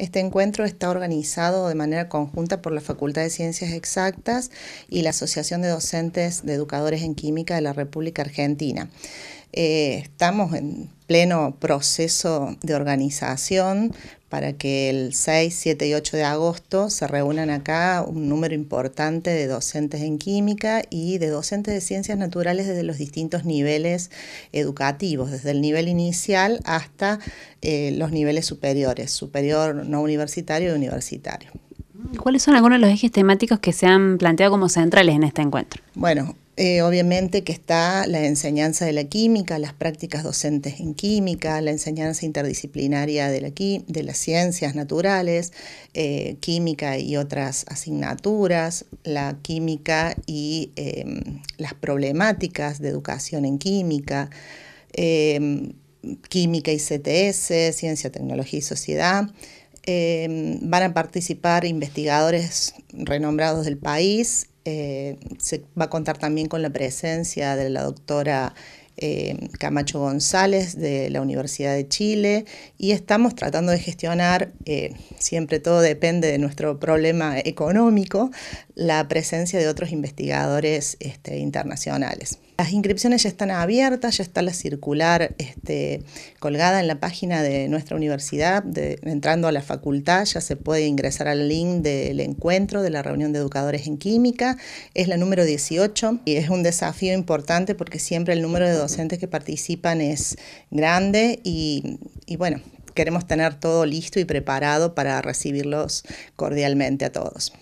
Este encuentro está organizado de manera conjunta por la Facultad de Ciencias Exactas y la Asociación de Docentes de Educadores en Química de la República Argentina. Eh, estamos en pleno proceso de organización para que el 6, 7 y 8 de agosto se reúnan acá un número importante de docentes en química y de docentes de ciencias naturales desde los distintos niveles educativos, desde el nivel inicial hasta eh, los niveles superiores, superior no universitario y universitario. ¿Cuáles son algunos de los ejes temáticos que se han planteado como centrales en este encuentro? Bueno, eh, obviamente que está la enseñanza de la química, las prácticas docentes en química, la enseñanza interdisciplinaria de, las ciencias naturales, eh, química y otras asignaturas, la química y em, las problemáticas de educación en química, em, química y CTS, ciencia, tecnología y sociedad. Em, van a participar investigadores renombrados del país eh, se va a contar también con la presencia de la doctora eh, Camacho González de la Universidad de Chile y estamos tratando de gestionar, eh, siempre todo depende de nuestro problema económico, la presencia de otros investigadores este, internacionales. Las inscripciones ya están abiertas, ya está la circular este, colgada en la página de nuestra universidad, entrando a la facultad ya se puede ingresar al link del encuentro de la reunión de educadores en química, es la número 18 y es un desafío importante porque siempre el número de que participan es grande y bueno, queremos tener todo listo y preparado para recibirlos cordialmente a todos.